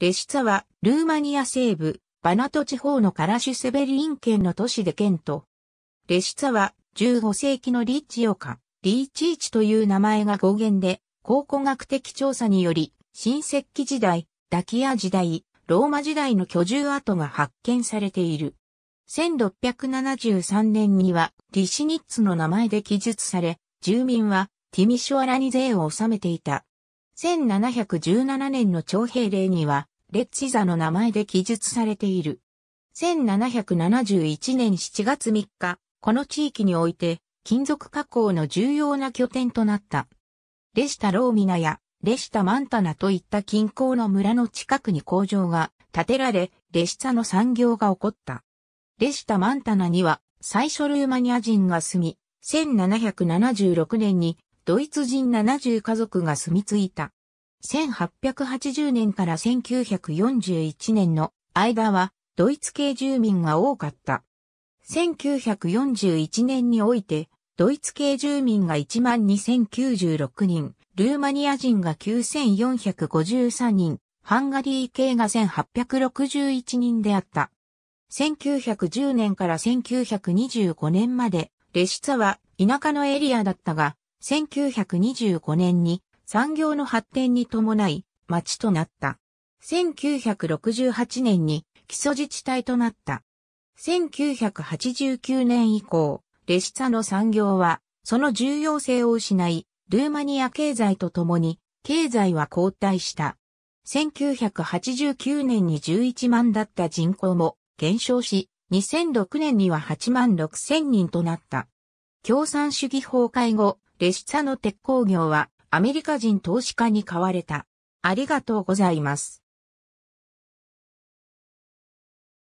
レシツァは、ルーマニア西部、バナト地方のカラシュセベリン県の都市で県と。レシツァは、15世紀のリッチヨカ、リーチーチという名前が語源で、考古学的調査により、新石器時代、ダキア時代、ローマ時代の居住跡が発見されている。1673年には、リシニッツの名前で記述され、住民は、ティミショアラに税を納めていた。1717年の徴兵令には、レッチザの名前で記述されている。1771年7月3日、この地域において、金属加工の重要な拠点となった。レシタ・ローミナやレシタ・マンタナといった近郊の村の近くに工場が建てられ、レシタの産業が起こった。レシタ・マンタナには最初ルーマニア人が住み、1776年にドイツ人70家族が住み着いた。1880年から1941年の間はドイツ系住民が多かった。1941年において、ドイツ系住民が12,096人、ルーマニア人が9,453人、ハンガリー系が1,861人であった。1910年から1925年まで、レシツァは田舎のエリアだったが、1925年に産業の発展に伴い町となった。1968年に基礎自治体となった。1989年以降、レシツァの産業は、その重要性を失い、ルーマニア経済とともに、経済は後退した。1989年に11万だった人口も減少し、2006年には8万6千人となった。共産主義崩壊後、レシツァの鉄鋼業はアメリカ人投資家に買われた。ありがとうございます。